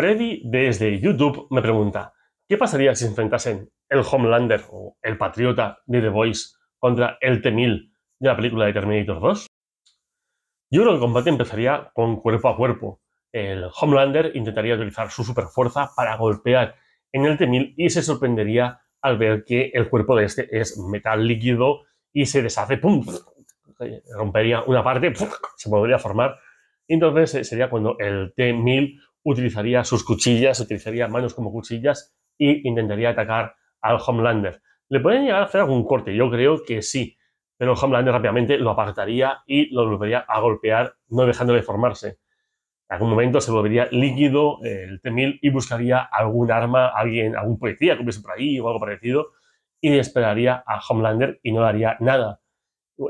Freddy desde YouTube me pregunta, ¿qué pasaría si enfrentasen el Homelander o el Patriota de The Voice contra el T-1000 de la película de Terminator 2? Yo creo que el combate empezaría con cuerpo a cuerpo. El Homelander intentaría utilizar su superfuerza para golpear en el T-1000 y se sorprendería al ver que el cuerpo de este es metal líquido y se deshace, rompería una parte, se podría formar. Entonces eh, sería cuando el T-1000 utilizaría sus cuchillas, utilizaría manos como cuchillas Y intentaría atacar al Homelander. ¿Le pueden llegar a hacer algún corte? Yo creo que sí, pero el Homelander rápidamente lo apartaría y lo volvería a golpear, no dejándole formarse. En algún momento se volvería líquido eh, el T-1000 y buscaría algún arma, alguien, algún policía que hubiese por ahí o algo parecido y esperaría a Homelander y no daría nada.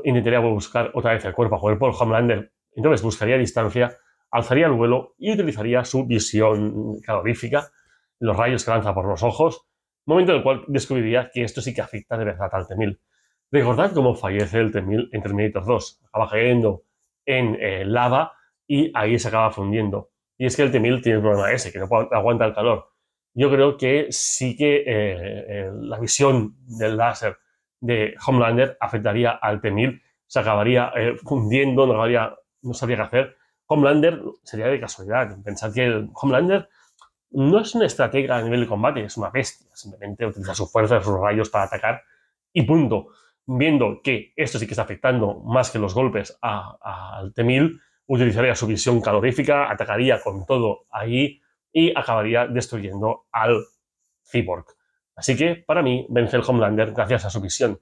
Intentaría buscar otra vez el cuerpo a cuerpo, el Homelander. Entonces buscaría distancia alzaría el vuelo y utilizaría su visión calorífica, los rayos que lanza por los ojos, momento en el cual descubriría que esto sí que afecta de verdad al Temil Recordad cómo fallece el Temil en Terminator 2. Acaba cayendo en eh, lava y ahí se acaba fundiendo. Y es que el Temil tiene el problema ese, que no aguanta el calor. Yo creo que sí que eh, eh, la visión del láser de Homelander afectaría al Temil se acabaría fundiendo, no, sabría no sabría qué hacer Homelander sería de casualidad. Pensad que el Homelander no es una estratega a nivel de combate, es una bestia. Simplemente utiliza sus fuerzas, sus rayos para atacar y punto. Viendo que esto sí que está afectando más que los golpes al T-1000, utilizaría su visión calorífica, atacaría con todo ahí y acabaría destruyendo al Cyborg. Así que, para mí, vence el Homelander gracias a su visión.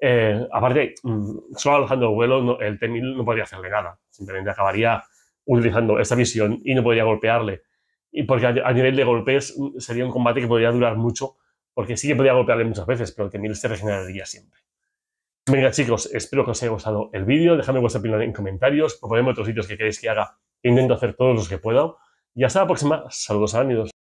Eh, aparte, mm, solo alzando el vuelo, el T-1000 no podría hacerle nada. Simplemente acabaría utilizando esta visión y no podría golpearle. Y porque a, nivel de golpes mm, sería un combate que podría durar mucho, porque sí que podría golpearle muchas veces, pero que Mil se regeneraría siempre. Venga chicos, espero que os haya gustado el vídeo, dejadme vuestra opinión en comentarios, proponedme otros vídeos que queréis que haga, intento hacer todos los que pueda. Y hasta la próxima, saludos amigos.